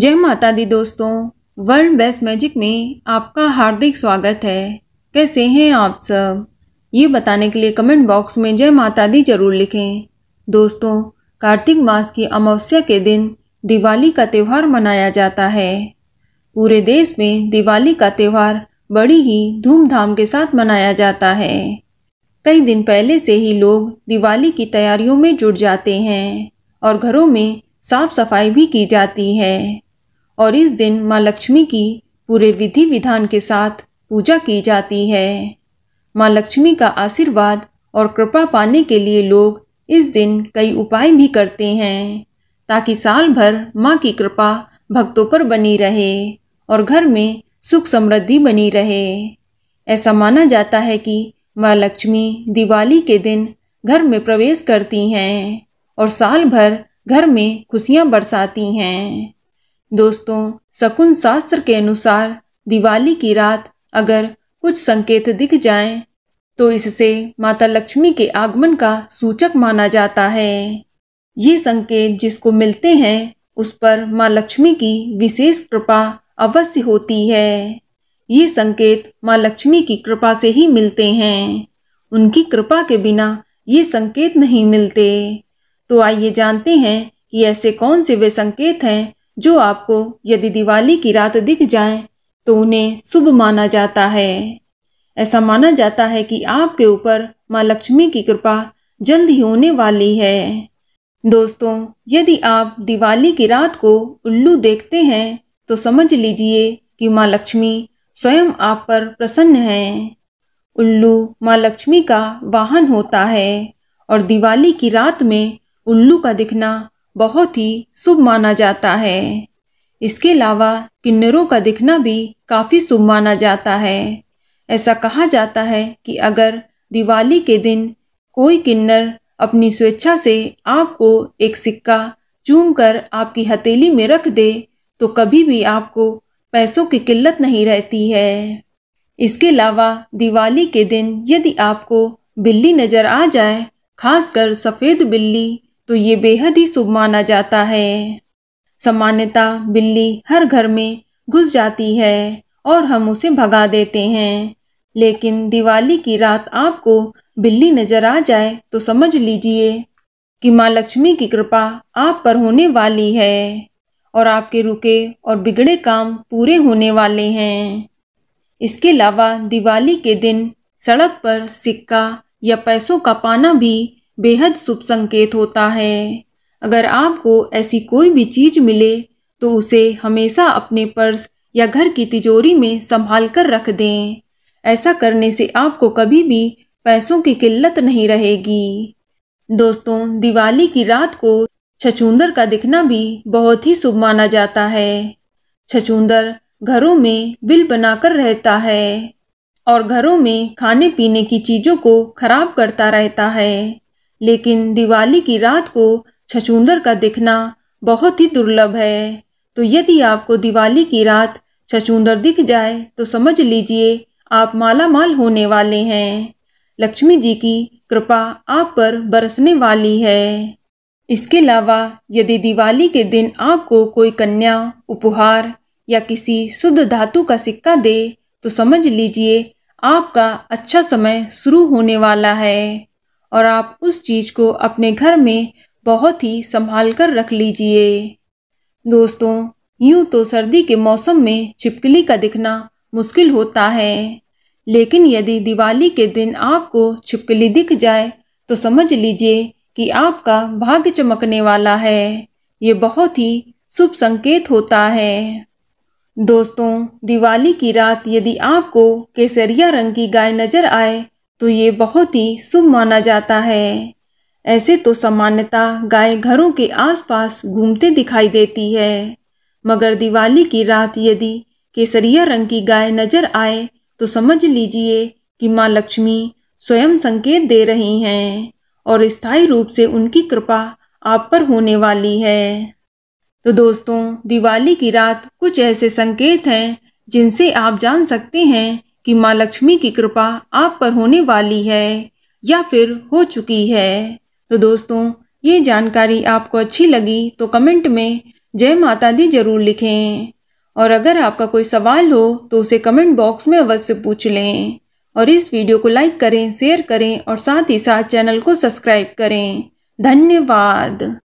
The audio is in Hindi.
जय माता दी दोस्तों वर्ल्ड बेस्ट मैजिक में आपका हार्दिक स्वागत है कैसे हैं आप सब ये बताने के लिए कमेंट बॉक्स में जय माता दी जरूर लिखें दोस्तों कार्तिक मास की अमावस्या के दिन दिवाली का त्यौहार मनाया जाता है पूरे देश में दिवाली का त्यौहार बड़ी ही धूमधाम के साथ मनाया जाता है कई दिन पहले से ही लोग दिवाली की तैयारियों में जुट जाते हैं और घरों में साफ सफाई भी की जाती है और इस दिन माँ लक्ष्मी की पूरे विधि विधान के साथ पूजा की जाती है माँ लक्ष्मी का आशीर्वाद और कृपा पाने के लिए लोग इस दिन कई उपाय भी करते हैं ताकि साल भर माँ की कृपा भक्तों पर बनी रहे और घर में सुख समृद्धि बनी रहे ऐसा माना जाता है कि माँ लक्ष्मी दिवाली के दिन घर में प्रवेश करती हैं और साल भर घर में खुशियाँ बरसाती हैं दोस्तों शकुन शास्त्र के अनुसार दिवाली की रात अगर कुछ संकेत दिख जाएं, तो इससे माता लक्ष्मी के आगमन का सूचक माना जाता है ये संकेत जिसको मिलते हैं उस पर माँ लक्ष्मी की विशेष कृपा अवश्य होती है ये संकेत माँ लक्ष्मी की कृपा से ही मिलते हैं उनकी कृपा के बिना ये संकेत नहीं मिलते तो आइए जानते हैं कि ऐसे कौन से वे संकेत हैं जो आपको यदि दिवाली की रात दिख जाए तो उन्हें शुभ माना जाता है ऐसा माना जाता है कि आपके ऊपर माँ लक्ष्मी की कृपा जल्द ही होने वाली है दोस्तों यदि आप दिवाली की रात को उल्लू देखते हैं तो समझ लीजिए कि माँ लक्ष्मी स्वयं आप पर प्रसन्न हैं उल्लू माँ लक्ष्मी का वाहन होता है और दिवाली की रात में उल्लू का दिखना बहुत ही शुभ माना जाता है इसके अलावा किन्नरों का दिखना भी काफ़ी शुभ माना जाता है ऐसा कहा जाता है कि अगर दिवाली के दिन कोई किन्नर अपनी स्वेच्छा से आपको एक सिक्का चूम कर आपकी हथेली में रख दे तो कभी भी आपको पैसों की किल्लत नहीं रहती है इसके अलावा दिवाली के दिन यदि आपको बिल्ली नज़र आ जाए खासकर सफ़ेद बिल्ली तो ये बेहद ही शुभ माना जाता है सामान्यता बिल्ली हर घर में घुस जाती है और हम उसे भगा देते हैं लेकिन दिवाली की रात आपको बिल्ली नजर आ जाए तो समझ लीजिए कि माँ लक्ष्मी की कृपा आप पर होने वाली है और आपके रुके और बिगड़े काम पूरे होने वाले हैं इसके अलावा दिवाली के दिन सड़क पर सिक्का या पैसों का पाना भी बेहद शुभ संकेत होता है अगर आपको ऐसी कोई भी चीज मिले तो उसे हमेशा अपने पर्स या घर की तिजोरी में संभाल कर रख दें ऐसा करने से आपको कभी भी पैसों की किल्लत नहीं रहेगी दोस्तों दिवाली की रात को छछूंदर का दिखना भी बहुत ही शुभ माना जाता है छछूंदर घरों में बिल बनाकर रहता है और घरों में खाने पीने की चीज़ों को खराब करता रहता है लेकिन दिवाली की रात को छछूंदर का दिखना बहुत ही दुर्लभ है तो यदि आपको दिवाली की रात छछूंदर दिख जाए तो समझ लीजिए आप माला माल होने वाले हैं लक्ष्मी जी की कृपा आप पर बरसने वाली है इसके अलावा यदि दिवाली के दिन आपको कोई कन्या उपहार या किसी शुद्ध धातु का सिक्का दे तो समझ लीजिए आपका अच्छा समय शुरू होने वाला है और आप उस चीज़ को अपने घर में बहुत ही संभाल कर रख लीजिए दोस्तों यूं तो सर्दी के मौसम में छिपकली का दिखना मुश्किल होता है लेकिन यदि दिवाली के दिन आपको छिपकली दिख जाए तो समझ लीजिए कि आपका भाग्य चमकने वाला है ये बहुत ही शुभ संकेत होता है दोस्तों दिवाली की रात यदि आपको केसरिया रंग की गाय नजर आए तो ये बहुत ही शुभ माना जाता है ऐसे तो सामान्यता गाय घरों के आसपास घूमते दिखाई देती है मगर दिवाली की रात यदि केसरिया रंग की गाय नजर आए तो समझ लीजिए कि माँ लक्ष्मी स्वयं संकेत दे रही हैं और स्थायी रूप से उनकी कृपा आप पर होने वाली है तो दोस्तों दिवाली की रात कुछ ऐसे संकेत हैं जिनसे आप जान सकते हैं कि माँ लक्ष्मी की कृपा आप पर होने वाली है या फिर हो चुकी है तो दोस्तों ये जानकारी आपको अच्छी लगी तो कमेंट में जय माता दी जरूर लिखें और अगर आपका कोई सवाल हो तो उसे कमेंट बॉक्स में अवश्य पूछ लें और इस वीडियो को लाइक करें शेयर करें और साथ ही साथ चैनल को सब्सक्राइब करें धन्यवाद